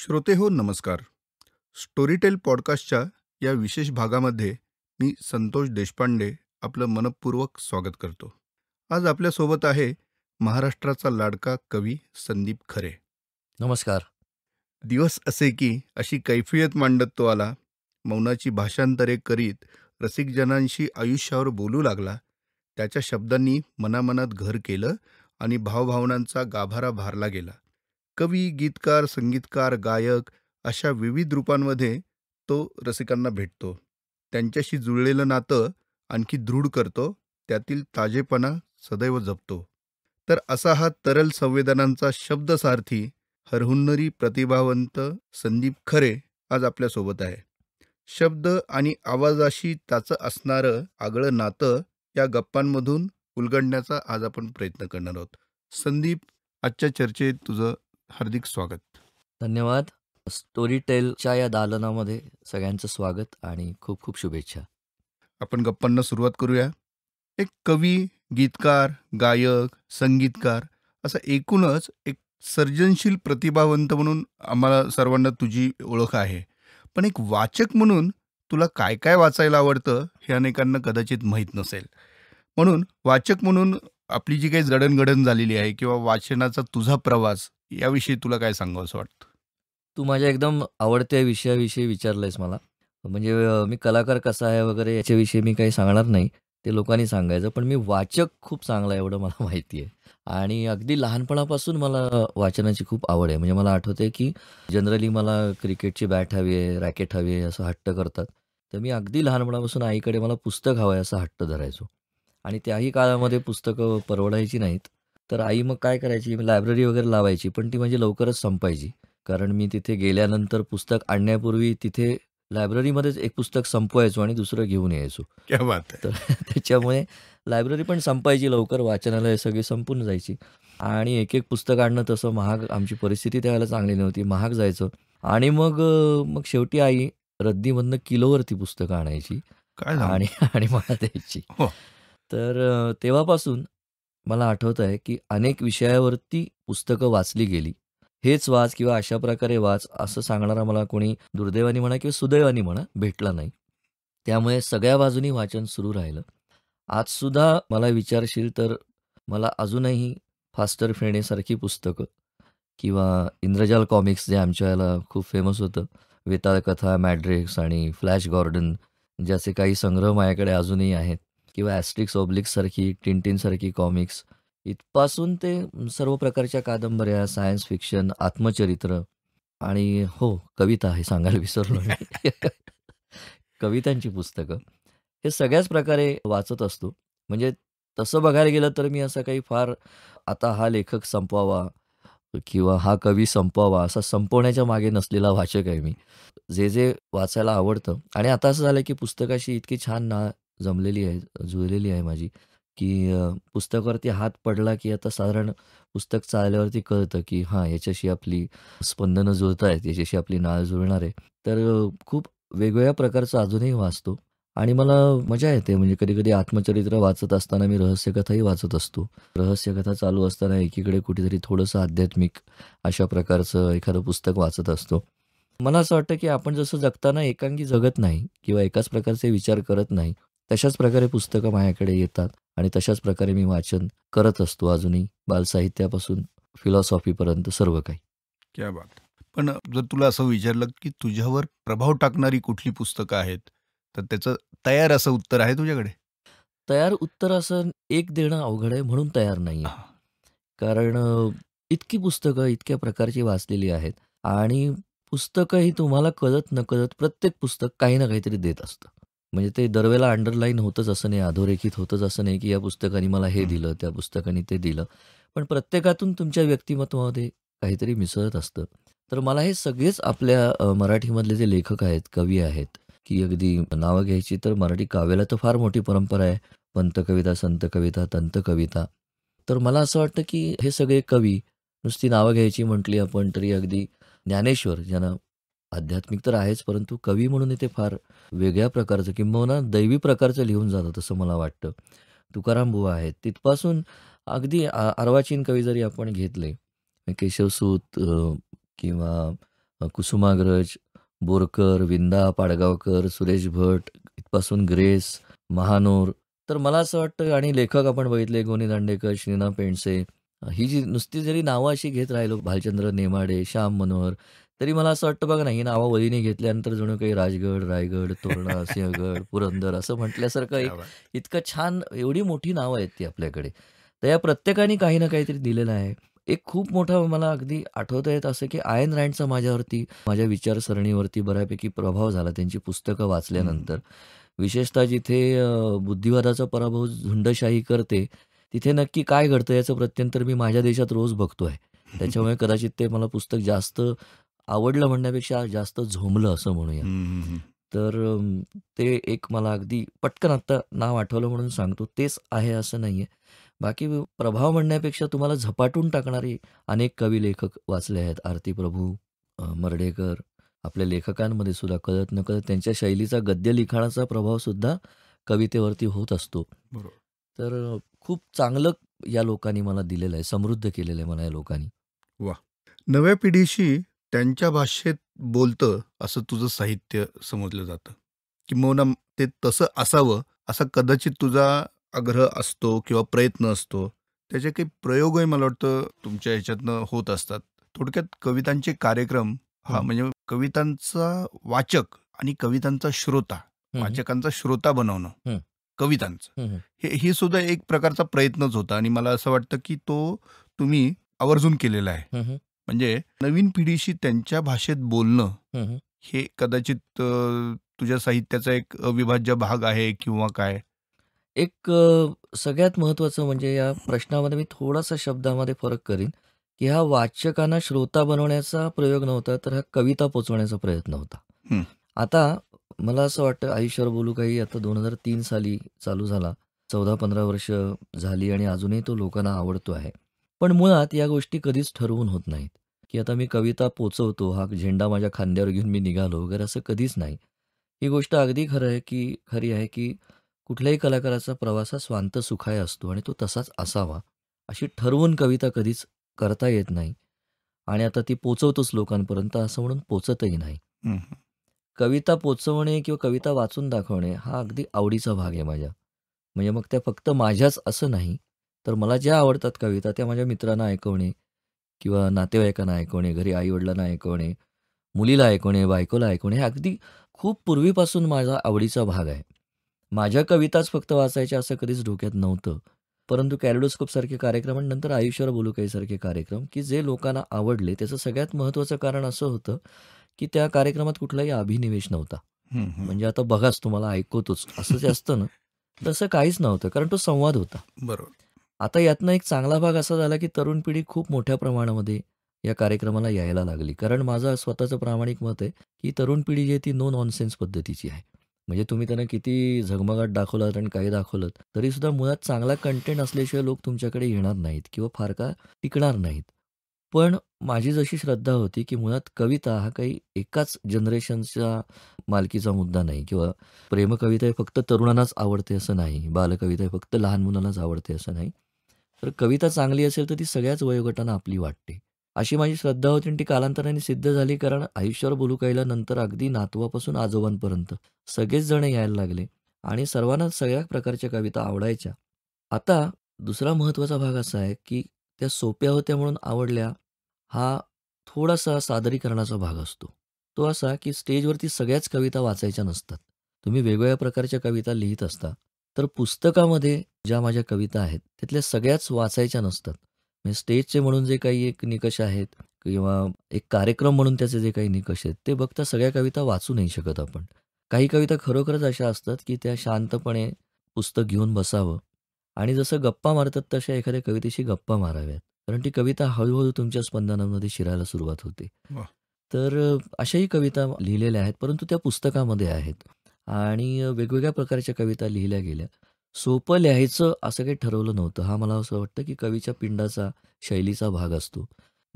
श्रोते हो नमस्कार स्टोरीटेल पॉडकास्टच्या या विशेष भागामध्ये मी संतोष देशपांडे आपलं मनपूर्वक स्वागत करतो आज आपल्यासोबत आहे महाराष्ट्राचा लाडका कवी संदीप खरे नमस्कार दिवस असे की अशी कैफियत मांडत तो आला मौनाची भाषांतरे करीत रसिकजनांशी आयुष्यावर बोलू लागला त्याच्या शब्दांनी मनामनात घर केलं आणि भावभावनांचा गाभारा भारला गेला कवी गीतकार संगीतकार गायक अशा विविध रूपांमध्ये तो रसिकांना भेटतो त्यांच्याशी जुळलेलं नातं आणखी दृढ करतो त्यातील ताजेपणा सदैव जपतो तर असा हा तरल संवेदनांचा शब्दसारथी हरहुन्नरी प्रतिभावंत संदीप खरे आज आपल्यासोबत आहे शब्द आणि आवाजाशी त्याचं असणारं आगळं नातं या गप्पांमधून उलगडण्याचा आज आपण प्रयत्न करणार आहोत संदीप आजच्या चर्चेत तुझं हार्दिक स्वागत धन्यवाद स्टोरी टेलच्या या दालनामध्ये सगळ्यांचं स्वागत आणि खूप खूप शुभेच्छा आपण गप्पांना सुरुवात करूया एक कवी गीतकार गायक संगीतकार असं एकूणच एक सर्जनशील प्रतिभावंत म्हणून आम्हाला सर्वांना तुझी ओळख आहे पण एक वाचक म्हणून तुला काय काय वाचायला आवडतं हे अनेकांना कदाचित माहीत नसेल म्हणून वाचक म्हणून आपली जी काही जडणघडण झालेली आहे किंवा वाचनाचा तुझा प्रवास याविषयी तुला काय सांगावं असं वाटतं तू माझ्या एकदम आवडत्या विषयाविषयी विचारलंयस मला म्हणजे मी कलाकार कसा आहे वगैरे याच्याविषयी मी काही सांगणार नाही ते लोकांनी सांगायचं पण मी वाचक खूप चांगला एवढं मला माहिती आहे आणि अगदी लहानपणापासून मला वाचनाची खूप आवड आहे म्हणजे मला आठवते की जनरली मला क्रिकेटची बॅट हवी आहे रॅकेट हवी आहे असं हट्ट करतात तर मी अगदी लहानपणापासून आईकडे मला पुस्तक हवं आहे असं हट्ट धरायचो आणि त्याही काळामध्ये पुस्तकं परवडायची नाहीत तर आई मग काय करायची लायब्ररी वगैरे लावायची पण ती म्हणजे लवकरच संपायची कारण मी तिथे गेल्यानंतर पुस्तक आणण्यापूर्वी तिथे लायब्ररीमध्येच एक पुस्तक संपवायचो आणि दुसरं घेऊन यायचो तर त्याच्यामुळे लायब्ररी पण संपायची लवकर वाचनालय सगळी संपून जायची आणि एक एक पुस्तक आणणं तसं महाग आमची परिस्थिती त्यावेळेला चांगली नव्हती महाग जायचं आणि मग मग शेवटी आई रद्दीमधनं किलोवरती पुस्तकं आणायची आणि आणि मला द्यायची हो. तर तेव्हापासून मला आठवत आहे की अनेक विषयावरती पुस्तकं वाचली गेली हेच वाच किंवा अशा प्रकारे वाच असं सांगणारा मला कोणी दुर्दैवाने म्हणा किंवा सुदैवाने म्हणा भेटला नाही त्यामुळे सगळ्या बाजूनी वाचन सुरू राहिलं आजसुद्धा मला विचारशील तर मला अजूनही फास्टर फेणेसारखी पुस्तकं किंवा इंद्रजाल कॉमिक्स जे आमच्या याला खूप फेमस होतं वेताळ कथा मॅड्रिक्स आणि फ्लॅश गॉर्डन ज्याचे काही संग्रह माझ्याकडे अजूनही आहेत किंवा ॲस्ट्रिक्स ऑब्लिक्ससारखी टिनटिनसारखी कॉमिक्स इथपासून ते सर्व प्रकारच्या कादंबऱ्या सायन्स फिक्शन आत्मचरित्र आणि हो कविता हे सांगायला विसरलो कवितांची पुस्तकं हे सगळ्याच प्रकारे वाचत असतो म्हणजे तसं बघायला गेलं तर मी असं काही फार आता हा लेखक संपवावा किंवा हा कवी संपवावा असा संपवण्याच्या मागे नसलेला वाचक आहे मी जे जे वाचायला आवडतं आणि आता असं झालं की पुस्तकाशी इतकी छान ना जमलेली आहे, जुळलेली आहे माझी, की पुस्तकावरती हात पडला, की आता साधारण पुस्तक चालल्यावरती कळतं, की हां, याच्याशी आपली स्पंदनं जुळतायत, याच्याशी आपली नाळ जुळणार आहे. तर खूप वेगवेगळ्या प्रकारचं अजूनही वाचतो आणि मला मजा येते. म्हणजे कधी-कधी आत्मचरित्र वाचत असताना मी रहस्यकथाही वाचत असतो. रहस्यकथा चालू असताना एकीकडे कुठेतरी थोडंसं आध्यात्मिक अशा प्रकारचं एखादं पुस्तक वाचत असतो. मला असं वाटतं, की आपण जसं जगताना एकांगी जगत नाही किंवा एकाच प्रकारचे विचार करत नाही. तशाच प्रकारे पुस्तकं माझ्याकडे येतात आणि तशाच प्रकारे मी वाचन करत असतो अजूनही बालसाहित्यापासून फिलॉसॉफीपर्यंत सर्व काही क्या बात पण जर तुला असं विचारलं की तुझ्यावर प्रभाव टाकणारी कुठली पुस्तकं आहेत तर त्याचं तयार असं उत्तर आहे तुझ्याकडे तयार उत्तर असं एक देणं अवघड आहे म्हणून तयार नाही कारण इतकी पुस्तकं इतक्या प्रकारची वाचलेली आहेत आणि पुस्तकं ही तुम्हाला कळत नकळत प्रत्येक पुस्तक काही ना काहीतरी देत असतं म्हणजे ते दरवेळेला अंडरलाईन होतंच असं नाही अधोरेखित होतंच असं नाही की या पुस्तकाने मला हे दिलं त्या पुस्तकाने ते दिलं पण प्रत्येकातून तुमच्या व्यक्तिमत्वामध्ये काहीतरी मिसळत असतं तर मला हे सगळेच आपल्या मराठीमधले जे लेखक आहेत कवी आहेत की अगदी नावं घ्यायची तर मराठी काव्याला तर फार मोठी परंपरा आहे पंत कविता संत कविता तंत कविता तर मला असं वाटतं की हे सगळे कवी नुसती नावं घ्यायची म्हटली आपण तरी अगदी ज्ञानेश्वर ज्यांना आध्यात्मिक तर आहेच परंतु कवी म्हणून इथे फार वेगळ्या प्रकारचं किंबहुना दैवी प्रकारचं लिहून जातात असं मला वाटतं तुकाराम बुवा आहेत तिथपासून अगदी अर्वाचीन कवी जरी आपण घेतले केशवसूत किंवा कुसुमाग्रज बोरकर विंदा पाडगावकर सुरेश भट इथपासून ग्रेस महानोर तर मला असं वाटतं आणि लेखक आपण बघितले गोनी दांडेकर श्रीना पेंडसे ही जी नुसती जरी नावं अशी घेत राहिलो भालचंद्र नेमाडे श्याम मनोहर तरी मला असं वाटतं बघ नाही नावं घेतल्यानंतर जणू काही राजगड रायगड तोरणा सिंहगड पुरंदर असं म्हटल्यासारखं एक इतकं छान एवढी मोठी नावं आहेत ती आपल्याकडे तर या प्रत्येकाने काही ना काहीतरी दिलेलं आहे एक खूप मोठा मला अगदी आठवता येत असं की आयन रँडचा माझ्यावरती माझ्या विचारसरणीवरती बऱ्यापैकी प्रभाव झाला त्यांची पुस्तकं वाचल्यानंतर विशेषतः जिथे बुद्धिवादाचा पराभव झुंडशाही करते तिथे नक्की काय घडतं याचं प्रत्यंतर मी माझ्या देशात रोज बघतोय त्याच्यामुळे कदाचित ते मला पुस्तक जास्त आवडलं म्हणण्यापेक्षा जास्त झोमलं असं म्हणूया तर ते एक मला अगदी पटकन आत्ता नाव आठवलं म्हणून सांगतो तेच आहे असं आहे बाकी प्रभाव म्हणण्यापेक्षा तुम्हाला झपाटून टाकणारी अनेक कवी लेखक वाचले आहेत आरती प्रभू मर्डेकर आपल्या लेखकांमध्ये सुद्धा कळत न कळत त्यांच्या शैलीचा गद्य लिखाणाचा प्रभाव सुद्धा कवितेवरती होत असतो तर खूप चांगलं या लोकांनी मला दिलेलं आहे समृद्ध केलेलं आहे मला या लोकांनी वा नव्या पिढीशी त्यांच्या भाषेत बोलतं असं तुझं साहित्य समजलं जातं. की ते तसं असावं असा कदाचित तुझा आग्रह असतो किंवा प्रयत्न असतो. त्याचे काही प्रयोगही मला वाटतं तुमच्या ह्याच्यातनं होत असतात. थोडक्यात कवितांचे कार्यक्रम हा म्हणजे कवितांचा वाचक आणि कवितांचा श्रोता, वाचकांचा श्रोता बनवणं कवितांचं. हे ही सुद्धा एक प्रकारचा प्रयत्नच होता आणि मला असं वाटतं की तो तुम्ही आवर्जून केलेला आहे. म्हणजे नवीन पिढीशी त्यांच्या भाषेत बोलणं हे कदाचित तुझ्या साहित्याचा एक अविभाज्य भाग आहे किंवा काय एक सगळ्यात महत्वाचं म्हणजे या प्रश्नामध्ये मी थोडासा शब्दामध्ये फरक करीन की हा वाचकांना श्रोता बनवण्याचा प्रयोग नव्हता तर हा कविता पोचवण्याचा प्रयत्न होता आता मला असं वाटतं आयुष्यावर बोलू काही आता दोन हजार तीन साली चालू झाला चौदा पंधरा वर्ष झाली आणि अजूनही तो लोकांना आवडतो आहे पण मुळात या गोष्टी कधीच ठरवून होत नाहीत की आता मी कविता पोचवतो हा झेंडा माझ्या खांद्यावर घेऊन मी निघालो वगैरे असं कधीच नाही ही गोष्ट अगदी खरं आहे की खरी आहे की कुठल्याही कलाकाराचा प्रवास हा स्वांत सुखाय असतो आणि तो तसाच असावा अशी ठरवून कविता कधीच करता येत नाही आणि आता ती पोचवतोच लोकांपर्यंत असं म्हणून पोचतही नाही कविता पोचवणे किंवा कविता वाचून दाखवणे हा अगदी आवडीचा भाग आहे माझ्या म्हणजे मग त्या फक्त माझ्याच असं नाही तर मला ज्या आवडतात कविता त्या माझ्या मित्रांना ऐकवणे किंवा नातेवाईकांना ऐकवणे घरी आईवडिलांना ऐकवणे मुलीला ऐकवणे बायकोला ऐकवणे हे अगदी खूप पूर्वीपासून माझा आवडीचा भाग आहे माझ्या कविताच फक्त वाचायच्या असं कधीच डोक्यात नव्हतं परंतु सारखे कार्यक्रम आणि नंतर आयुष्यावर बोलू सारखे कार्यक्रम की जे लोकांना आवडले त्याचं सगळ्यात महत्त्वाचं कारण असं होतं की त्या कार्यक्रमात कुठलाही अभिनिवेश नव्हता म्हणजे आता बघाच तुम्हाला ऐकवतोच असं जे असतं ना तसं काहीच नव्हतं कारण तो संवाद होता बरोबर आता यातनं एक चांगला भाग असा झाला की तरुण पिढी खूप मोठ्या प्रमाणामध्ये या कार्यक्रमाला यायला लागली कारण माझं स्वतःचं प्रामाणिक मत आहे की तरुण पिढी जी आहे ती नो नॉनसेन्स पद्धतीची आहे म्हणजे तुम्ही त्यांना किती झगमगाट दाखवलात आणि काही दाखवलं सुद्धा मुळात चांगला कंटेंट असल्याशिवाय लोक तुमच्याकडे येणार नाहीत किंवा फार का टिकणार नाहीत पण माझी जशी श्रद्धा होती की मुळात कविता हा काही एकाच जनरेशनच्या मालकीचा मुद्दा नाही किंवा प्रेमकविता हे फक्त तरुणांनाच आवडते असं नाही बालकविता हे फक्त लहान मुलांनाच आवडते असं नाही तर कविता चांगली असेल तर ती सगळ्याच वयोगटांना आपली वाटते अशी माझी श्रद्धा होती आणि ती कालांतराने सिद्ध झाली कारण आयुष्यावर बोलू काहीला नंतर अगदी नातवापासून आजोबांपर्यंत सगळेच जण यायला लागले आणि सर्वांना सगळ्या प्रकारच्या कविता आवडायच्या आता दुसरा महत्त्वाचा भाग असा आहे की त्या सोप्या होत्या म्हणून आवडल्या हा थोडासा सादरीकरणाचा भाग असतो तो असा की स्टेजवरती सगळ्याच कविता वाचायच्या नसतात तुम्ही वेगवेगळ्या प्रकारच्या कविता लिहित असता तर पुस्तकामध्ये ज्या माझ्या कविता आहेत त्यातल्या सगळ्याच वाचायच्या नसतात म्हणजे स्टेजचे म्हणून जे काही एक निकष आहेत किंवा एक कार्यक्रम म्हणून त्याचे जे काही निकष आहेत ते बघता सगळ्या कविता वाचू नाही शकत आपण काही कविता खरोखरच अशा असतात की त्या शांतपणे पुस्तक घेऊन बसावं आणि जसं गप्पा मारतात तशा एखाद्या कवितेशी गप्पा माराव्यात कारण ती कविता हळूहळू तुमच्या स्पंदनांमध्ये शिरायला सुरुवात होते तर अशाही कविता लिहिलेल्या आहेत परंतु त्या पुस्तकामध्ये आहेत आणि वेगवेगळ्या प्रकारच्या कविता लिहिल्या गेल्या. सोपं लिहायचं असं काही ठरवलं नव्हतं. हा मला असं वाटतं की कवीच्या पिंडाचा, शैलीचा भाग असतो.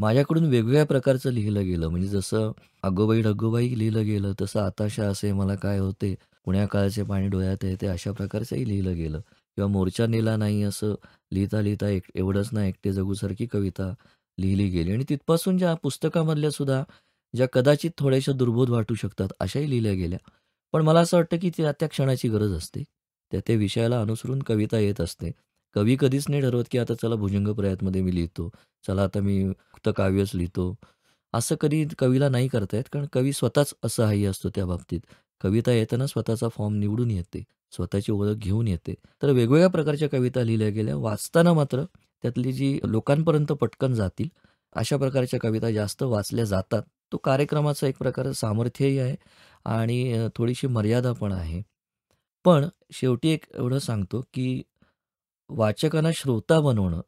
माझ्याकडून वेगवेगळ्या प्रकारचं लिहिलं गेलं. म्हणजे जसं आगोबाई ढगोबाई लिहिलं गेलं, तसं आताशा असे मला काय होते, पुण्या काळाचे पाणी डोळ्यात येते अशा प्रकारचंही लिहिलं गेलं किंवा मोर्चा नेला नाही असं लिहिता, लिहिता एक एवढंच ना एकटे जगूसारखी कविता लिहिली गेली आणि तिथपासून ज्या पुस्तकामधल्या सुद्धा ज्या कदाचित थोड्याशा दुर्बोध वाटू शकतात, अशाही लिहिल्या गेल्या. पण मला असं वाटतं की त्या त्या क्षणाची गरज असते त्या त्या विषयाला अनुसरून कविता येत असते कवी कधीच नाही ठरवत की आता चला भुजंग प्रयातमध्ये मी लिहितो चला आता मी फक्त काव्यच लिहितो असं कधी कवीला नाही करता येत कारण कवी स्वतःच असहाय्य असतो त्या बाबतीत कविता येताना स्वतःचा फॉर्म निवडून येते स्वतःची ओळख घेऊन येते तर वेगवेगळ्या प्रकारच्या कविता लिहिल्या गेल्या वाचताना मात्र त्यातली जी लोकांपर्यंत पटकन जातील अशा प्रकारच्या कविता जास्त वाचल्या जातात तो कार्यक्रमाचा एक प्रकार सामर्थ्यही आहे आणि थोडीशी मर्यादा पण आहे. पण शेवटी एक एवढं सांगतो, की वाचकांना श्रोता बनवणं,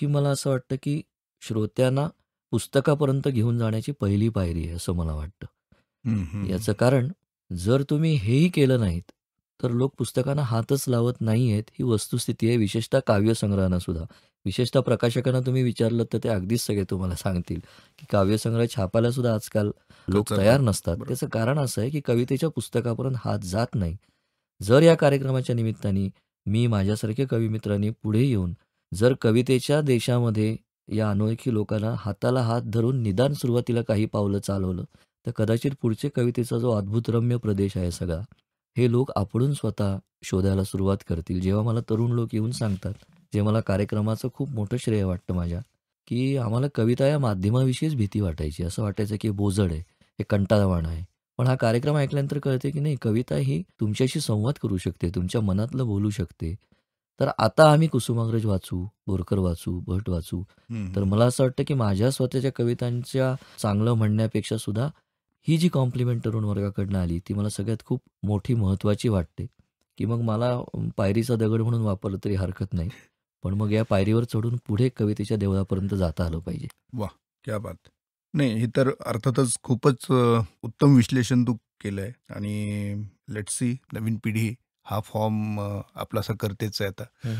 ही मला असं वाटतं, की श्रोत्यांना पुस्तकापर्यंत घेऊन जाण्याची पहिली पायरी आहे, असं मला वाटतं. याचं कारण जर तुम्ही हेही केलं नाहीत, तर लोक पुस्तकांना हातच लावत आहेत ही वस्तुस्थिती आहे विशेषतः काव्यसंग्रहांना सुद्धा. विशेषतः प्रकाशकांना तुम्ही विचारलं तर ते अगदीच सगळे तुम्हाला सांगतील की काव्यसंग्रह छापायला सुद्धा आजकाल लोक तयार नसतात त्याचं कारण असं आहे की कवितेच्या पुस्तकापर्यंत हात जात नाही जर या कार्यक्रमाच्या निमित्ताने मी माझ्यासारख्या मित्रांनी पुढे येऊन जर कवितेच्या देशामध्ये या अनोळखी लोकांना हाताला हात धरून निदान सुरुवातीला काही पावलं चालवलं तर कदाचित पुढचे कवितेचा जो अद्भुतरम्य प्रदेश आहे सगळा हे लोक आपण स्वतः शोधायला सुरुवात करतील जेव्हा मला तरुण लोक येऊन सांगतात जे मला कार्यक्रमाचं खूप मोठं श्रेय वाटतं माझ्या की आम्हाला कविता या माध्यमाविषयीच भीती वाटायची असं वाटायचं की बोजड आहे हे कंटाळवाण आहे पण हा कार्यक्रम ऐकल्यानंतर कळते की नाही कविता ही तुमच्याशी संवाद करू शकते तुमच्या मनातलं बोलू शकते तर आता आम्ही कुसुमाग्रज वाचू बोरकर वाचू भट वाचू तर मला असं वाटतं की माझ्या स्वतःच्या कवितांच्या चांगलं म्हणण्यापेक्षा सुद्धा ही जी कॉम्प्लिमेंट तरुण वर्गाकडनं आली ती मला सगळ्यात खूप मोठी महत्वाची वाटते की मग मला पायरीचा दगड म्हणून वापरलं तरी हरकत नाही पण मग या पायरीवर चढून पुढे कवितेच्या देवळापर्यंत जाता आलं पाहिजे वा क्या बात नाही हे तर अर्थातच खूपच उत्तम विश्लेषण तू केलंय आणि लेट्स सी नवीन पिढी हा फॉर्म आपलासा करतेच आहे आता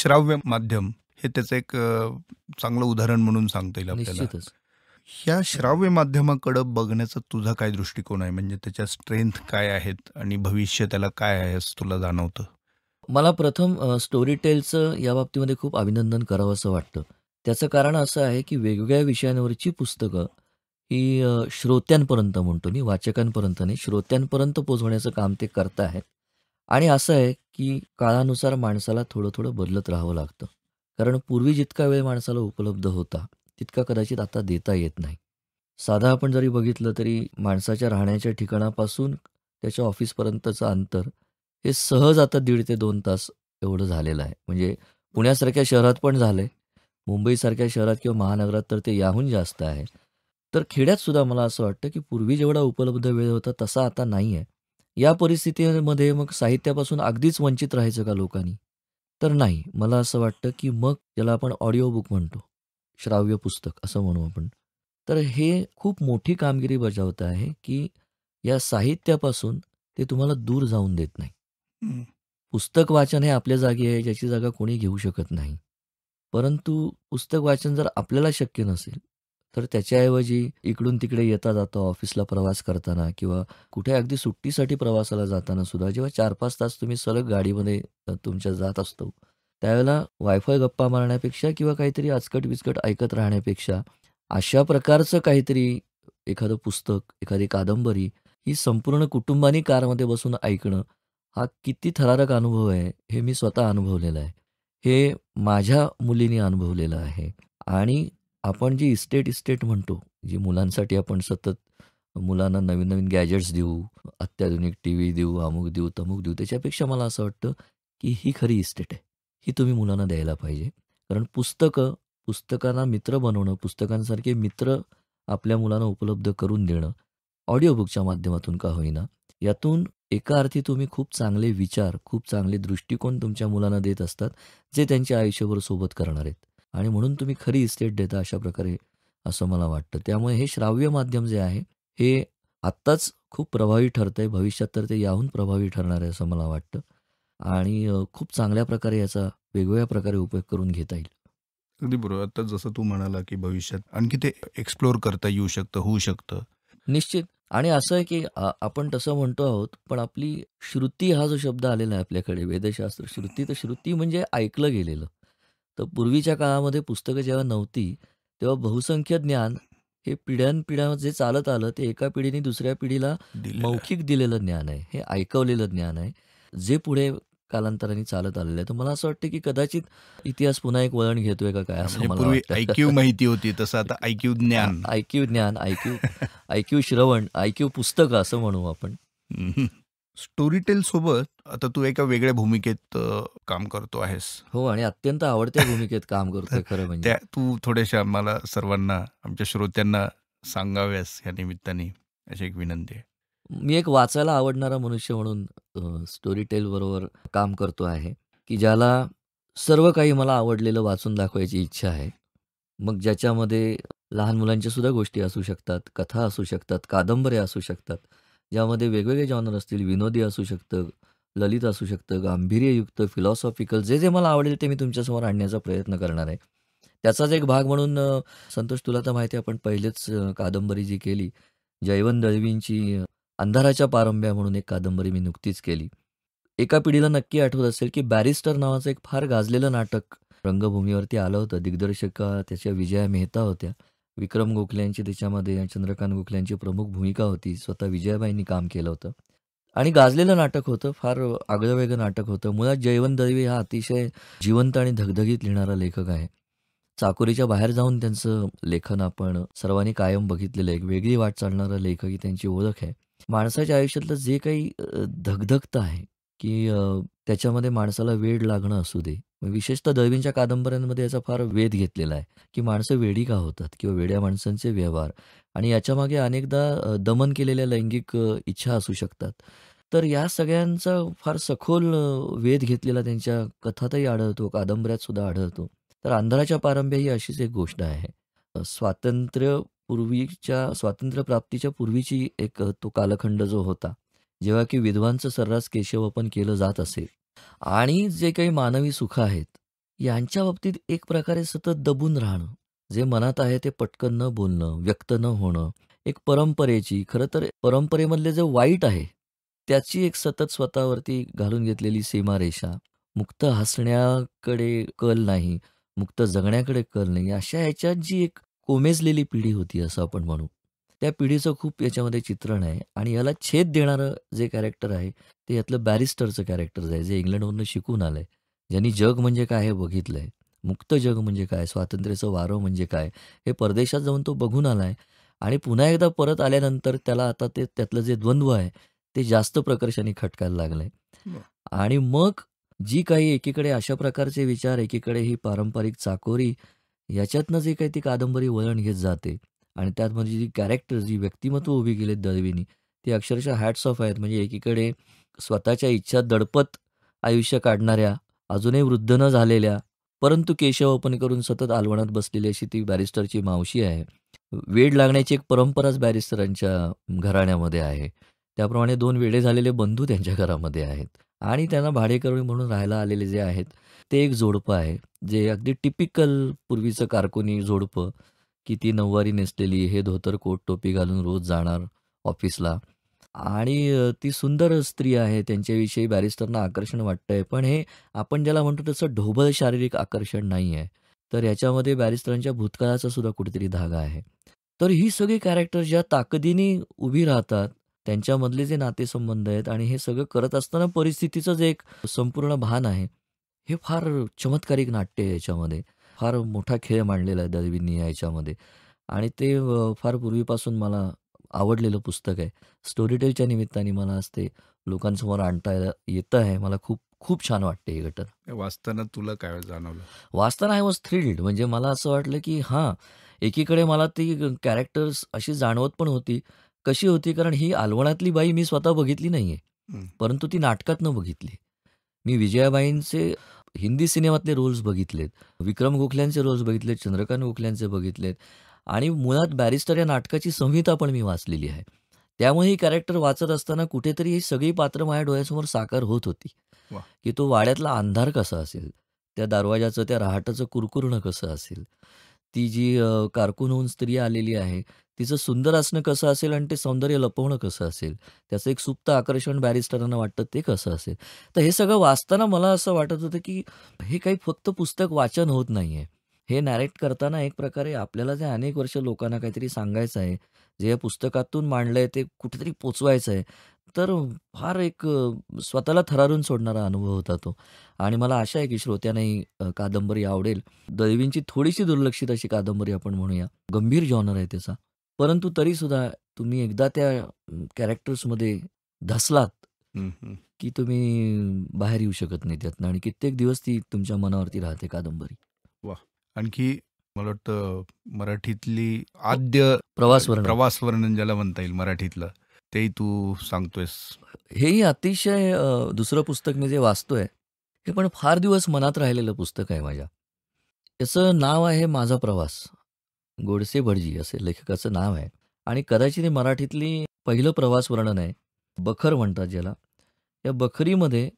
श्राव्य माध्यम हे त्याचं एक चांगलं उदाहरण म्हणून सांगता येईल आपल्याला ह्या श्राव्य माध्यमाकडे बघण्याचा तुझा काय दृष्टिकोन आहे म्हणजे त्याच्या स्ट्रेंथ काय आहेत आणि भविष्य त्याला काय आहे असं तुला जाणवतं मला प्रथम स्टोरी टेलचं या बाबतीमध्ये खूप अभिनंदन करावं असं वाटतं त्याचं कारण असं आहे की वेगवेगळ्या विषयांवरची पुस्तकं ही श्रोत्यांपर्यंत म्हणतो मी वाचकांपर्यंत नाही श्रोत्यांपर्यंत पोचवण्याचं काम ते करत आहेत आणि असं आहे की काळानुसार माणसाला थोडं थोडं बदलत राहावं लागतं कारण पूर्वी जितका वेळ माणसाला उपलब्ध होता तितका कदाचित आता देता येत नाही साधा आपण जरी बघितलं तरी माणसाच्या राहण्याच्या ठिकाणापासून त्याच्या ऑफिसपर्यंतचं अंतर हे सहज आता दीड ते दोन तास एवढं झालेलं आहे म्हणजे पुण्यासारख्या शहरात पण झालं आहे मुंबईसारख्या शहरात किंवा महानगरात तर ते याहून जास्त आहे तर खेड्यातसुद्धा मला असं वाटतं की पूर्वी जेवढा उपलब्ध वेळ होता तसा आता नाही आहे या परिस्थितीमध्ये मग साहित्यापासून अगदीच वंचित राहायचं का लोकांनी तर नाही मला असं वाटतं की मग ज्याला आपण ऑडिओ बुक म्हणतो श्राव्य पुस्तक असं म्हणू आपण तर हे खूप मोठी कामगिरी बजावत आहे की या साहित्यापासून ते तुम्हाला दूर जाऊन देत नाही पुस्तक वाचन हे आपल्या जागी आहे ज्याची जागा कोणी घेऊ शकत नाही परंतु पुस्तक वाचन जर आपल्याला शक्य नसेल तर त्याच्याऐवजी इकडून तिकडे येता जाता ऑफिसला प्रवास करताना किंवा कुठे अगदी सुट्टीसाठी प्रवासाला जाताना सुद्धा जेव्हा चार पाच तास तुम्ही सलग गाडीमध्ये तुमच्या जात असतो त्यावेळेला वायफाय गप्पा मारण्यापेक्षा किंवा काहीतरी आचकट बिचकट ऐकत राहण्यापेक्षा अशा प्रकारचं काहीतरी एखादं पुस्तक एखादी कादंबरी ही संपूर्ण कुटुंबानी कारमध्ये बसून ऐकणं हा किती थरारक अनुभव आहे, हे मी स्वतः अनुभवलेलं आहे. हे माझ्या मुलीने अनुभवलेलं आहे आणि आपण जी इस्टेट-इस्टेट म्हणतो, जी मुलांसाठी आपण सतत मुलांना नवीन-नवीन गॅजेट्स देऊ, अत्याधुनिक टी व्ही देऊ, अमुक देऊ, तमुक देऊ, त्याच्यापेक्षा मला असं वाटतं, की ही खरी इस्टेट आहे. ही तुम्ही मुलांना द्यायला पाहिजे. कारण पुस्तकं, पुस्तकांना मित्र बनवणं, पुस्तकांसारखे मित्र आपल्या मुलांना उपलब्ध करून देणं, ऑडिओ बुकच्या माध्यमातून का होईना, यातून एका अर्थी तुम्ही खूप चांगले विचार, खूप चांगले दृष्टिकोन तुमच्या मुलांना देत असतात, जे त्यांच्या आयुष्यभर सोबत करणार आहेत आणि म्हणून तुम्ही खरी इस्टेट देता अशा प्रकारे, असं मला वाटतं. त्यामुळे हे श्राव्य माध्यम जे आहे, हे आत्ताच खूप प्रभावी आहे भविष्यात तर ते याहून प्रभावी ठरणार आहे, असं मला वाटतं आणि खूप चांगल्या प्रकारे याचा वेगवेगळ्या प्रकारे उपयोग करून घेता येईल. अगदी बरोबर. आता जसं तू म्हणाला, की भविष्यात आणखी ते एक्सप्लोर करता येऊ शकतं, होऊ शकतं. निश्चित. आणि असं आहे की आपण तसं म्हणतो आहोत पण आपली श्रुती हा जो शब्द आलेला आहे आपल्याकडे वेदशास्त्र श्रुती तर श्रुती म्हणजे ऐकलं गेलेलं तर पूर्वीच्या काळामध्ये पुस्तकं जेव्हा नव्हती तेव्हा बहुसंख्य ज्ञान हे पिढ्यानपिढ्या जे चालत आलं ते एका पिढीने दुसऱ्या पिढीला मौखिक दिलेलं ज्ञान आहे हे ऐकवलेलं ज्ञान आहे जे पुढे कालांतराने चालत आलेले तर मला असं वाटतं की कदाचित इतिहास पुन्हा एक वळण घेतोय का काय असं म्हणजे मला आयक्यू माहिती होती तसं आता आयक्यू ज्ञान आयक्यू ज्ञान आयक्यू आयक्यू श्रवण आयक्यू पुस्तक असं म्हणू आपण स्टोरी टेल सोबत आता तू एका वेगळ्या भूमिकेत काम करतो आहेस हो आणि अत्यंत आवडत्या भूमिकेत काम करतोय खरं म्हणजे तू थोड्याशा आम्हाला सर्वांना आमच्या श्रोत्यांना सांगाव्यास या निमित्ताने अशी एक विनंती आहे मी एक वाचायला आवडणारा मनुष्य म्हणून स्टोरी टेलबरोबर काम करतो आहे की ज्याला सर्व काही मला आवडलेलं वाचून दाखवायची इच्छा आहे मग ज्याच्यामध्ये लहान मुलांच्या सुद्धा गोष्टी असू शकतात कथा असू शकतात कादंबऱ्या असू शकतात ज्यामध्ये वेगवेगळे जॉनर असतील विनोदी असू शकतं ललित असू शकतं गांभीर्ययुक्त फिलॉसॉफिकल जे जे मला आवडेल ते मी तुमच्यासमोर आणण्याचा प्रयत्न करणार आहे त्याचाच एक भाग म्हणून संतोष तुला तर माहिती आपण पहिलेच कादंबरी जी केली जयवंत दळवींची अंधाराच्या पारंब्या म्हणून एक कादंबरी मी नुकतीच केली एका पिढीला नक्की आठवत असेल की बॅरिस्टर नावाचं एक फार गाजलेलं नाटक रंगभूमीवरती आलं होतं दिग्दर्शक त्याच्या विजया मेहता होत्या विक्रम गोखल्यांची त्याच्यामध्ये चंद्रकांत गोखल्यांची प्रमुख भूमिका होती स्वतः विजयाबाईंनी काम केलं होतं आणि गाजलेलं नाटक होतं फार आगळं वेगळं नाटक होतं मुळात जयवंत दळवी हा अतिशय जिवंत आणि धगधगीत लिहिणारा लेखक आहे चाकोरीच्या बाहेर जाऊन त्यांचं लेखन आपण सर्वांनी कायम बघितलेलं एक वेगळी वाट चालणारा लेखक ही त्यांची ओळख आहे माणसाच्या आयुष्यातलं जे काही धगधगत आहे, की त्याच्यामध्ये माणसाला वेड लागणं असू दे. विशेषतः दळवींच्या कादंबऱ्यांमध्ये याचा फार वेध घेतलेला आहे, की माणसं वेडी का होतात किंवा वेड्या माणसांचे व्यवहार आणि याच्यामागे अनेकदा दमन केलेल्या लैंगिक इच्छा असू शकतात. तर या सगळ्यांचा फार सखोल वेध घेतलेला त्यांच्या कथातही आढळतो, कादंबऱ्यात सुद्धा आढळतो. तर अंधाराच्या पारंभ्या ही अशीच एक गोष्ट आहे. स्वातंत्र्य पूर्वीच्या स्वातंत्र्यप्राप्तीच्या पूर्वीची एक तो कालखंड जो होता जेव्हा की विधवांचं सर्रास केशवपन केलं जात असेल आणि जे काही मानवी सुख आहेत यांच्या बाबतीत एक प्रकारे सतत दबून राहणं जे मनात आहे ते पटकन न बोलणं व्यक्त न होणं एक परंपरेची खरं तर परंपरेमधले जे वाईट आहे त्याची एक सतत स्वतःवरती घालून घेतलेली सीमारेषा मुक्त हसण्याकडे कल नाही मुक्त जगण्याकडे कल नाही अशा ह्याच्यात जी एक कोमेजलेली पिढी होती असं आपण म्हणू त्या पिढीचं खूप याच्यामध्ये चित्रण आहे आणि याला छेद देणारं जे कॅरेक्टर आहे ते यातलं बॅरिस्टरचं कॅरेक्टर आहे जे इंग्लंडवरनं शिकून आलं आहे ज्यांनी जग म्हणजे काय हे बघितलं मुक्त जग म्हणजे काय स्वातंत्र्याचं वारं म्हणजे काय हे परदेशात जाऊन तो बघून आला आहे आणि पुन्हा एकदा परत आल्यानंतर त्याला आता ते त्यातलं जे द्वंद्व आहे ते जास्त प्रकर्षाने खटकायला लागलं आहे आणि मग जी काही एकीकडे अशा प्रकारचे विचार एकीकडे ही पारंपरिक चाकोरी याच्यातनं जे काही ती कादंबरी वळण घेत जाते आणि त्यात म्हणजे जी कॅरेक्टर जी व्यक्तिमत्व उभी केलेत दळवीनी ती अक्षरशः हॅट्स ऑफ आहेत म्हणजे एकीकडे स्वतःच्या इच्छा दडपत आयुष्य काढणाऱ्या अजूनही वृद्ध न झालेल्या परंतु केशव ओपन करून सतत आलवणात बसलेली अशी ती बॅरिस्टरची मावशी आहे वेड लागण्याची एक परंपराच बॅरिस्टरांच्या घराण्यामध्ये आहे त्याप्रमाणे दोन वेडे झालेले बंधू त्यांच्या घरामध्ये आहेत आणि त्यांना भाडेकरू म्हणून राहायला आलेले जे आहेत ते एक जोडपं आहे जे अगदी टिपिकल पूर्वीचं कारकुनी जोडपं की ती नऊवारी नेसलेली हे धोतर कोट टोपी घालून रोज जाणार ऑफिसला आणि ती सुंदर स्त्री आहे त्यांच्याविषयी बॅरिस्टरना आकर्षण वाटतं आहे पण हे आपण ज्याला म्हणतो तसं ढोबळ शारीरिक आकर्षण नाही आहे तर याच्यामध्ये बॅरिस्टरांच्या भूतकाळाचा सुद्धा कुठेतरी धागा आहे तर ही सगळी कॅरेक्टर ज्या ताकदीने उभी राहतात त्यांच्यामधले जे नातेसंबंध आहेत आणि हे सगळं करत असताना परिस्थितीचं जे एक संपूर्ण भान आहे हे फार चमत्कारिक नाट्य आहे याच्यामध्ये फार मोठा खेळ मांडलेला आहे दळवींनी याच्यामध्ये आणि ते फार पूर्वीपासून मला आवडलेलं पुस्तक आहे स्टोरीटेलच्या निमित्ताने मला आज ते लोकांसमोर आणता येतं आहे मला खूप खूप छान वाटते हे गट वाचताना तुला काय जाणवलं वाचताना आय वॉज थ्रिल्ड म्हणजे मला असं वाटलं की हां एकीकडे मला ती कॅरेक्टर्स अशी जाणवत पण होती कशी होती कारण ही आलवणातली बाई मी स्वतः बघितली नाहीये परंतु ती न बघितली मी विजयाबाईंचे हिंदी सिनेमातले रोल्स बघितलेत विक्रम गोखल्यांचे रोल्स बघितलेत चंद्रकांत गोखल्यांचे बघितलेत आणि मुळात बॅरिस्टर या नाटकाची संहिता पण मी वाचलेली आहे त्यामुळे ही कॅरेक्टर वाचत असताना कुठेतरी ही सगळी पात्र माझ्या डोळ्यासमोर साकार होत होती की तो वाड्यातला अंधार कसा असेल त्या दरवाजाचं त्या रहाटाचं कुरकुरणं कसं असेल ती जी कारकून होऊन स्त्री आलेली आहे तिचं सुंदर असणं कसं असेल आणि ते सौंदर्य लपवणं कसं असेल त्याचं एक सुप्त आकर्षण बॅरिस्टरांना वाटतं ते कसं असेल तर हे सगळं वाचताना मला असं वाटत होतं की हे काही फक्त पुस्तक वाचन होत नाही आहे हे नॅरेक्ट करताना एक प्रकारे आपल्याला जे अनेक वर्ष लोकांना काहीतरी सांगायचं आहे जे या पुस्तकातून मांडलं आहे ते कुठेतरी पोचवायचं आहे तर फार एक स्वतःला थरारून सोडणारा अनुभव होता तो आणि मला आशा आहे की श्रोत्यांनाही कादंबरी आवडेल दैवींची थोडीशी दुर्लक्षित अशी कादंबरी आपण म्हणूया गंभीर जॉनर आहे त्याचा परंतु तरीसुद्धा तुम्ही एकदा त्या कॅरेक्टर्समध्ये धसलात की तुम्ही बाहेर येऊ शकत नाही त्यातनं आणि कित्येक दिवस ती तुमच्या मनावरती राहते कादंबरी वा आणखी मला वाटतं मराठीतली हो. आद्य प्रवास वर्ण प्रवास वर्णन ज्याला म्हणता येईल मराठीतलं तेही तू सांगतोयस हेही अतिशय दुसरं पुस्तक मी जे वाचतोय हे पण फार दिवस मनात राहिलेलं पुस्तक आहे माझ्या याचं नाव आहे माझा प्रवास गोडसे भटजी असे लेखकाचं नाव आहे आणि कदाचित हे मराठीतली पहिलं प्रवास वर्णन आहे बखर म्हणतात ज्याला या बखरीमध्ये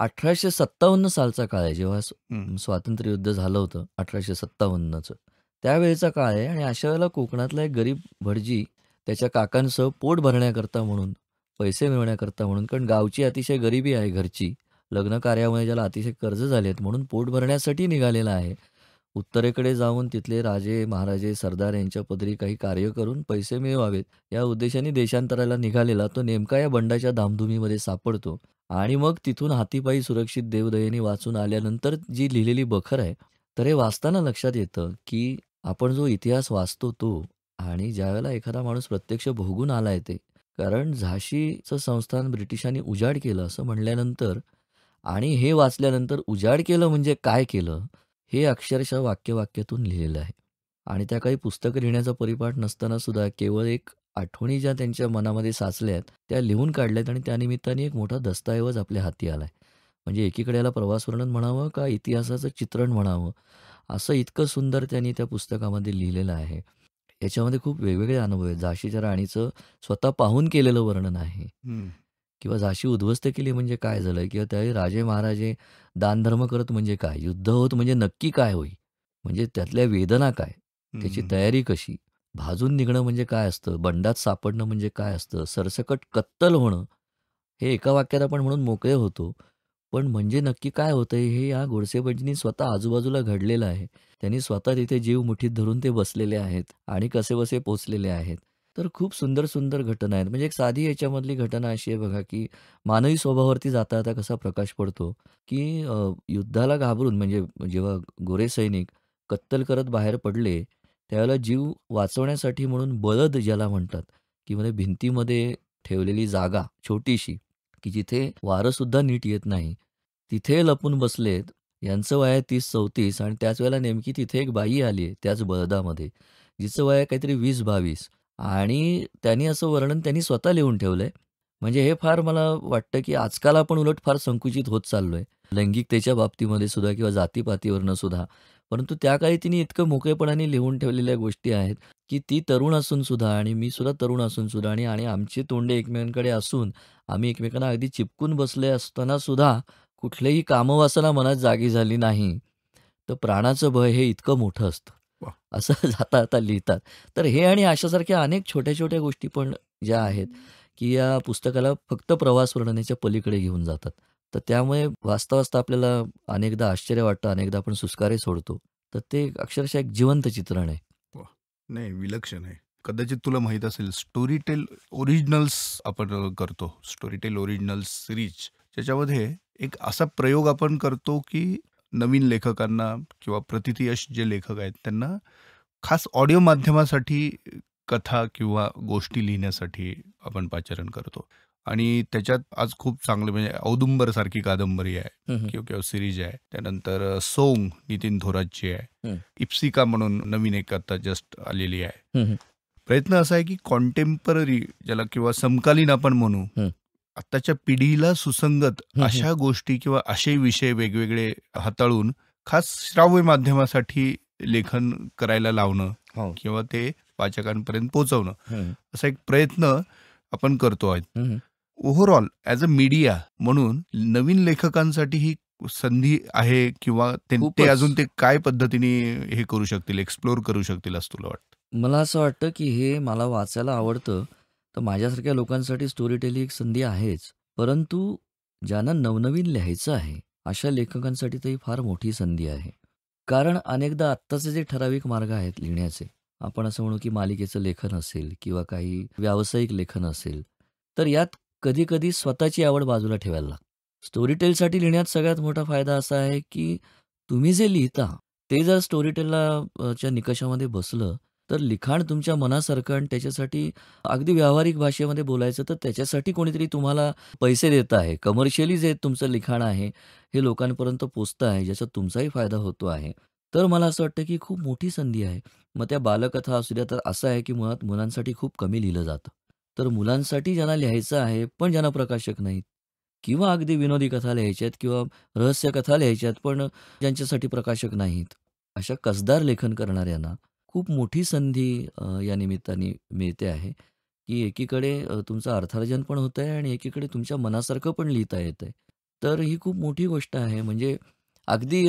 अठराशे सत्तावन्न सालचा काळ आहे जेव्हा स्वातंत्र्य युद्ध झालं होतं अठराशे सत्तावन्नचं त्यावेळेचा काळ आहे आणि अशा वेळेला कोकणातला एक गरीब भटजी त्याच्या काकांसह पोट भरण्याकरता म्हणून पैसे मिळवण्याकरता म्हणून कारण गावची अतिशय गरिबी आहे घरची लग्न कार्यामुळे ज्याला अतिशय कर्ज झाले आहेत म्हणून पोट भरण्यासाठी निघालेला आहे उत्तरेकडे जाऊन तिथले राजे महाराजे सरदार यांच्या पदरी काही कार्य करून पैसे मिळवावेत या उद्देशाने देशांतराला निघालेला तो नेमका या बंडाच्या धामधुमीमध्ये सापडतो आणि मग तिथून हातीपायी सुरक्षित देवदयेने वाचून आल्यानंतर जी लिहिलेली बखर आहे तर हे वाचताना लक्षात येतं की आपण जो इतिहास वाचतो तो आणि ज्यावेळेला एखादा माणूस प्रत्यक्ष भोगून आला आहे ते कारण झाशीचं संस्थान ब्रिटिशांनी उजाड केलं असं म्हणल्यानंतर आणि हे वाचल्यानंतर उजाड केलं म्हणजे काय केलं हे अक्षरशः वाक्यवाक्यातून लिहिलेलं आहे आणि त्या काही पुस्तकं लिहिण्याचा परिपाठ नसताना सुद्धा केवळ एक आठवणी ज्या त्यांच्या मनामध्ये साचल्यात त्या लिहून काढल्यात आणि त्यानिमित्ताने एक मोठा दस्तऐवज आपल्या हाती आला आहे म्हणजे एकीकडे याला प्रवास वर्णन म्हणावं का इतिहासाचं चित्रण म्हणावं असं इतकं सुंदर त्यांनी त्या पुस्तकामध्ये लिहिलेलं आहे याच्यामध्ये खूप वेगवेगळे अनुभव आहेत झाशीच्या राणीचं स्वतः पाहून केलेलं वर्णन आहे किंवा झाशी उद्ध्वस्त केली म्हणजे काय झालं किंवा त्यावेळी राजे महाराजे दानधर्म करत म्हणजे काय युद्ध होत म्हणजे नक्की काय होई म्हणजे त्यातल्या वेदना काय त्याची तयारी कशी भाजून निघणं म्हणजे काय असतं बंडात सापडणं म्हणजे काय असतं सरसकट कत्तल होणं हे एका वाक्यात आपण म्हणून मोकळे होतो पण म्हणजे नक्की काय होतंय हे या गोडसेबाजींनी स्वतः आजूबाजूला घडलेलं आहे त्यांनी स्वतः तिथे जीव मुठीत धरून ते बसलेले आहेत आणि कसेबसे पोचलेले आहेत तर खूप सुंदर सुंदर घटना आहेत. म्हणजे एक साधी याच्यामधली घटना अशी आहे बघा, की मानवी स्वभावावरती जाता जाता कसा प्रकाश पडतो, की युद्धाला घाबरून म्हणजे जेव्हा गोरे सैनिक कत्तल करत बाहेर पडले, त्यावेळेला जीव वाचवण्यासाठी म्हणून बळद ज्याला म्हणतात, की म्हणजे भिंतीमध्ये ठेवलेली जागा छोटीशी, की जिथे वारंसुद्धा नीट येत नाही, तिथे लपून बसलेत. यांचं वय आहे तीस आणि त्याच वेळेला नेमकी तिथे एक बाई आली आहे त्याच बळदामध्ये, जिचं वय आहे काहीतरी वीस बावीस आणि त्यांनी असं वर्णन त्यांनी स्वतः लिहून ठेवलंय. म्हणजे हे फार मला वाटतं, की आजकाल आपण उलट फार संकुचित होत चाललोय. लैंगिकतेच्या बाबतीमध्ये सुद्धा किंवा जातीपातीवरनं सुद्धा. परंतु त्या काळी तिने इतकं मोकळेपणाने लिहून ठेवलेल्या गोष्टी आहेत, की ती तरुण असून सुद्धा आणि मी सुद्धा तरुण असून सुद्धा आणि आणि आमचे तोंडे एकमेकांकडे असून आम्ही एकमेकांना अगदी चिपकून बसले असताना सुद्धा कुठलेही कामवासना मनात जागी झाली नाही. तर प्राणाचं भय हे इतकं मोठं असतं. असं जाता जाता लिहितात. तर हे आणि अशासारख्या अनेक छोट्या-छोट्या गोष्टी पण ज्या आहेत, की या पुस्तकाला फक्त प्रवास वर्णनेच्या पलीकडे घेऊन जातात. तर त्यामुळे वाचता-वाचता आपल्याला अनेकदा आश्चर्य वाटतं, अनेकदा आपण सुस्कारे सोडतो. तर ते अक्षरशः एक जिवंत चित्रण आहे. नाही विलक्षण आहे. कदाचित तुला माहित असेल स्टोरीटेल ओरिजिनल्स आपण करतो. स्टोरीटेल ओरिजिनल्स सिरीज त्याच्यामध्ये एक असा प्रयोग आपण करतो, की नवीन लेखकांना किंवा प्रतिथयश जे लेखक आहेत त्यांना खास ऑडिओ माध्यमासाठी कथा किंवा गोष्टी लिहिण्यासाठी आपण पाचारण करतो आणि त्याच्यात आज खूप चांगले म्हणजे औदुंबर सारखी कादंबरी आहे किंवा किंवा सिरीज आहे त्यानंतर सोंग नितीन धोराजची आहे इप्सिका म्हणून नवीन एक आता जस्ट आलेली आहे प्रयत्न असा आहे की कॉन्टेम्पररी ज्याला किंवा समकालीन आपण म्हणू आताच्या पिढीला सुसंगत अशा गोष्टी किंवा असे विषय वेगवेगळे हाताळून खास श्राव्य माध्यमासाठी लेखन करायला लावणं हो. किंवा ते वाचकांपर्यंत पोहोचवणं असा एक प्रयत्न आपण करतो आहेत ओव्हरऑल ऍज अ मीडिया म्हणून नवीन लेखकांसाठी ही संधी आहे किंवा ते अजून ते काय पद्धतीने हे करू शकतील एक्सप्लोर करू शकतील असं तुला वाटतं मला असं वाटतं की हे मला वाचायला आवडतं तर माझ्यासारख्या लोकांसाठी स्टोरी एक संधी आहेच परंतु ज्यांना नवनवीन लिहायचं आहे अशा लेखकांसाठी तर फार मोठी संधी आहे कारण अनेकदा आत्ताचे जे ठराविक मार्ग आहेत लिहिण्याचे आपण असं म्हणू की मालिकेचं लेखन असेल किंवा काही व्यावसायिक लेखन असेल तर यात कधी कधी स्वतःची आवड बाजूला ठेवायला लागते स्टोरी टेलसाठी लिहिण्यात सगळ्यात मोठा फायदा असा आहे की तुम्ही जे लिहिता ते जर स्टोरी टेलला निकषामध्ये बसलं तर लिखाण तुमच्या मनासारखं आणि त्याच्यासाठी अगदी व्यावहारिक भाषेमध्ये बोलायचं तर त्याच्यासाठी कोणीतरी तुम्हाला पैसे देत आहे कमर्शियली जे तुमचं लिखाण आहे हे लोकांपर्यंत पोचतं आहे ज्याचा तुमचाही फायदा होतो आहे तर मला असं वाटतं की खूप मोठी संधी आहे मग त्या बालकथा असू द्या तर असं आहे की मुळात मुलांसाठी खूप कमी लिहिलं जातं तर मुलांसाठी ज्यांना लिहायचं आहे पण ज्यांना प्रकाशक नाहीत किंवा अगदी विनोदी कथा लिहायच्यात किंवा रहस्य कथा लिहायच्यात पण ज्यांच्यासाठी प्रकाशक नाहीत अशा कसदार लेखन करणाऱ्यांना खूप मोठी संधी या निमित्ताने मिळते आहे, की एकीकडे तुमचं अर्थार्जन पण होत आहे आणि एकीकडे तुमच्या मनासारखं पण लिहिता येत आहे. तर ही खूप मोठी गोष्ट आहे. म्हणजे अगदी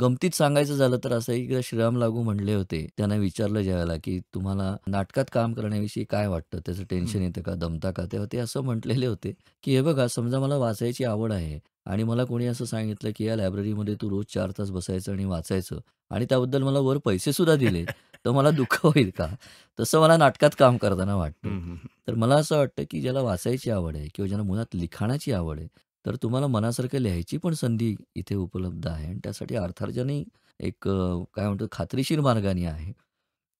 गमतीत सांगायचं झालं तर असं एकदा श्रीराम लागू म्हणले होते. त्यांना विचारलं ज्यावेळेला, की "तुम्हाला नाटकात काम करण्याविषयी काय वाटतं? त्याचं टेन्शन येतं का? दमता का?" तेव्हा ते असं म्हटलेले होते, की "हे बघा, समजा मला वाचायची आवड आहे आणि मला कोणी असं सांगितलं, की या लायब्ररीमध्ये तू रोज चार तास बसायचं आणि वाचायचं आणि त्याबद्दल मला वर पैसे सुद्धा दिले." तर मला दुःख होईल का तसं मला नाटकात काम करताना वाटतं तर मला असं वाटतं की ज्याला वाचायची आवड आहे किंवा ज्याला मुलात लिखाणाची आवड आहे तर तुम्हाला मनासारखं लिहायची पण संधी इथे उपलब्ध आहे आणि त्यासाठी अर्थार्जनही एक काय म्हणतो खात्रीशीर मार्गाने आहे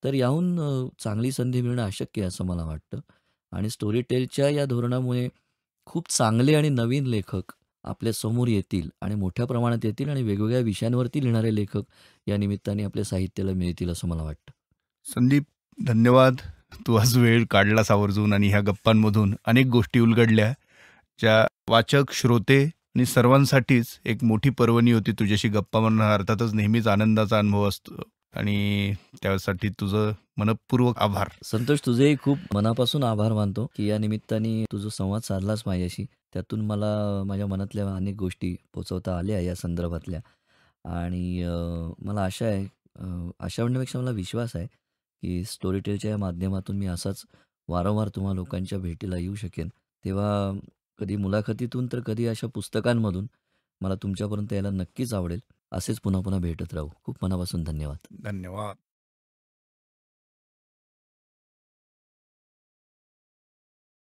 तर याहून चांगली संधी मिळणं अशक्य आहे असं मला वाटतं आणि स्टोरी टेलच्या या धोरणामुळे खूप चांगले आणि नवीन लेखक आपल्या समोर येतील आणि मोठ्या प्रमाणात येतील आणि वेगवेगळ्या विषयांवरती लिहिणारे लेखक या निमित्ताने आपल्या साहित्याला मिळतील असं मला वाटतं संदीप धन्यवाद तू आज वेळ काढला सावरजून आणि ह्या गप्पांमधून अनेक गोष्टी उलगडल्या ज्या वाचक श्रोते आणि सर्वांसाठीच एक मोठी पर्वणी होती तुझ्याशी गप्पा म्हणून अर्थातच नेहमीच आनंदाचा अनुभव असतो आणि त्यासाठी तुझं मनपूर्वक आभार संतोष तुझेही खूप मनापासून आभार मानतो की या निमित्ताने तुझा संवाद साधलाच माझ्याशी त्यातून मला माझ्या मनातल्या अनेक गोष्टी पोचवता आल्या या संदर्भातल्या आणि मला आशा आहे अशा आशा म्हणण्यापेक्षा मला विश्वास आहे, की स्टोरीटेलच्या या माध्यमातून मी असाच वारंवार तुम्हा लोकांच्या भेटीला येऊ शकेन. तेव्हा कधी मुलाखतीतून तर कधी अशा पुस्तकांमधून मला तुमच्यापर्यंत यायला नक्कीच आवडेल. असेच पुन्हा-पुन्हा भेटत राहू. खूप मनापासून धन्यवाद. धन्यवाद.